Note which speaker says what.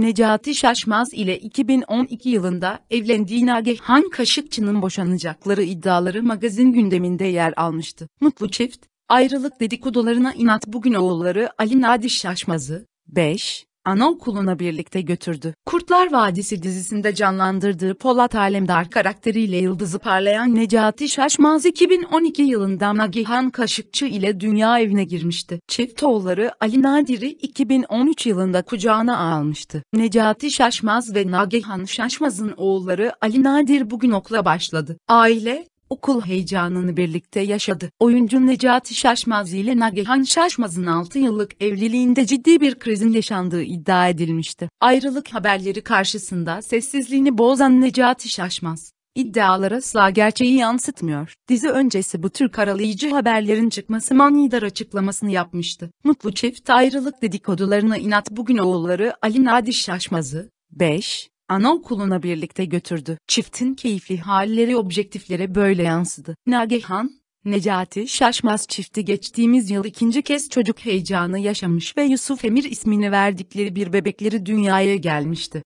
Speaker 1: Necati Şaşmaz ile 2012 yılında evlendiği Nagehan Kaşıkçı'nın boşanacakları iddiaları magazin gündeminde yer almıştı. Mutlu çift, ayrılık dedikodularına inat bugün oğulları Ali Nadi Şaşmaz'ı, 5, anaokuluna birlikte götürdü. Kurtlar Vadisi dizisinde canlandırdığı Polat Alemdar karakteriyle yıldızı parlayan Necati Şaşmaz 2012 yılında Nagihan Kaşıkçı ile dünya evine girmişti. Çift oğulları Ali Nadir'i 2013 yılında kucağına almıştı. Necati Şaşmaz ve Nagihan Şaşmaz'ın oğulları Ali Nadir bugün okula başladı. Aile, okul heyecanını birlikte yaşadı. Oyuncu Necati Şaşmaz ile Nagihan Şaşmaz'ın 6 yıllık evliliğinde ciddi bir krizin yaşandığı iddia edilmişti. Ayrılık haberleri karşısında sessizliğini bozan Necati Şaşmaz, iddialara asla gerçeği yansıtmıyor. Dizi öncesi bu tür karalayıcı haberlerin çıkması manidar açıklamasını yapmıştı. Mutlu çift ayrılık dedikodularına inat bugün oğulları Ali Nadi Şaşmaz'ı, 5, anaokuluna birlikte götürdü. Çiftin keyifli halleri objektiflere böyle yansıdı. Nagehan, Necati Şaşmaz çifti geçtiğimiz yıl ikinci kez çocuk heyecanı yaşamış ve Yusuf Emir ismini verdikleri bir bebekleri dünyaya gelmişti.